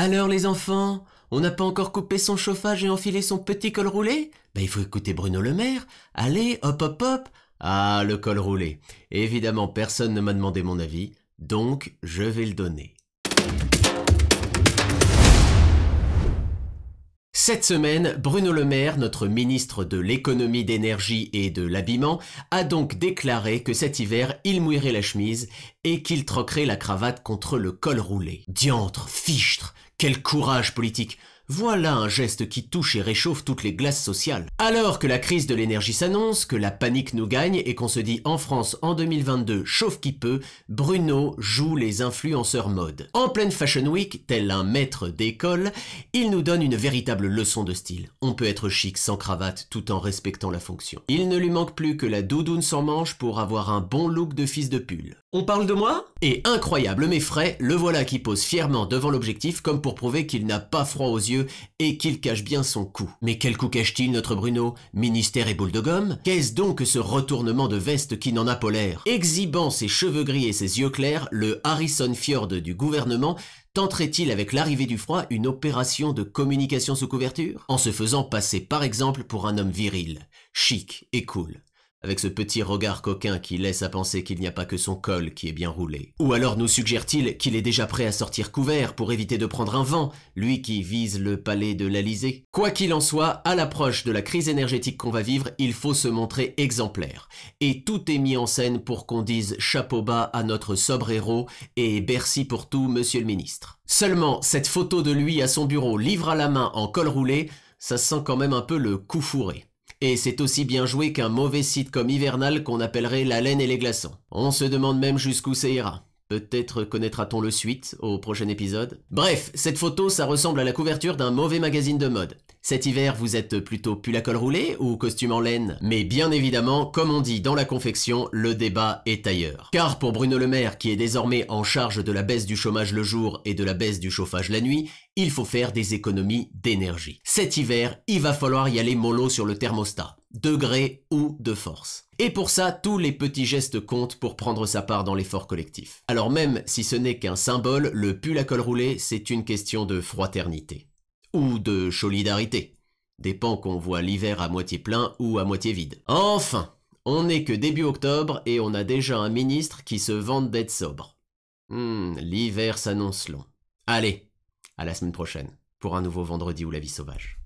Alors les enfants, on n'a pas encore coupé son chauffage et enfilé son petit col roulé Ben il faut écouter Bruno Le Maire. Allez, hop hop hop Ah, le col roulé. Évidemment, personne ne m'a demandé mon avis, donc je vais le donner. Cette semaine, Bruno Le Maire, notre ministre de l'économie d'énergie et de l'habillement, a donc déclaré que cet hiver, il mouillerait la chemise et qu'il troquerait la cravate contre le col roulé. Diantre, fichtre, quel courage politique voilà un geste qui touche et réchauffe toutes les glaces sociales. Alors que la crise de l'énergie s'annonce, que la panique nous gagne et qu'on se dit en France en 2022 chauffe qui peut, Bruno joue les influenceurs mode. En pleine Fashion Week, tel un maître d'école, il nous donne une véritable leçon de style. On peut être chic sans cravate tout en respectant la fonction. Il ne lui manque plus que la doudoune sans manche pour avoir un bon look de fils de pull. On parle de moi Et incroyable mais frais, le voilà qui pose fièrement devant l'objectif comme pour prouver qu'il n'a pas froid aux yeux et qu'il cache bien son coup. Mais quel coup cache-t-il notre Bruno Ministère et boule de gomme Qu'est-ce donc ce retournement de veste qui n'en a l'air Exhibant ses cheveux gris et ses yeux clairs, le Harrison Fjord du gouvernement tenterait-il avec l'arrivée du froid une opération de communication sous couverture En se faisant passer par exemple pour un homme viril, chic et cool avec ce petit regard coquin qui laisse à penser qu'il n'y a pas que son col qui est bien roulé. Ou alors nous suggère-t-il qu'il est déjà prêt à sortir couvert pour éviter de prendre un vent, lui qui vise le palais de l'Alysée Quoi qu'il en soit, à l'approche de la crise énergétique qu'on va vivre, il faut se montrer exemplaire. Et tout est mis en scène pour qu'on dise chapeau bas à notre sobre héros et merci pour tout, monsieur le ministre. Seulement, cette photo de lui à son bureau, livre à la main en col roulé, ça sent quand même un peu le coup fourré. Et c'est aussi bien joué qu'un mauvais site comme hivernal qu'on appellerait La laine et les glaçons. On se demande même jusqu'où ça ira. Peut-être connaîtra-t-on le suite au prochain épisode. Bref, cette photo, ça ressemble à la couverture d'un mauvais magazine de mode. Cet hiver, vous êtes plutôt pull à col roulé ou costume en laine Mais bien évidemment, comme on dit dans la confection, le débat est ailleurs. Car pour Bruno Le Maire, qui est désormais en charge de la baisse du chômage le jour et de la baisse du chauffage la nuit, il faut faire des économies d'énergie. Cet hiver, il va falloir y aller mollo sur le thermostat, degré ou de force. Et pour ça, tous les petits gestes comptent pour prendre sa part dans l'effort collectif. Alors même si ce n'est qu'un symbole, le pull à col roulé, c'est une question de fraternité ou de solidarité. dépend qu'on voit l'hiver à moitié plein ou à moitié vide. Enfin, on n'est que début octobre et on a déjà un ministre qui se vante d'être sobre. Hmm, l'hiver s'annonce long. Allez, à la semaine prochaine pour un nouveau vendredi ou la vie sauvage.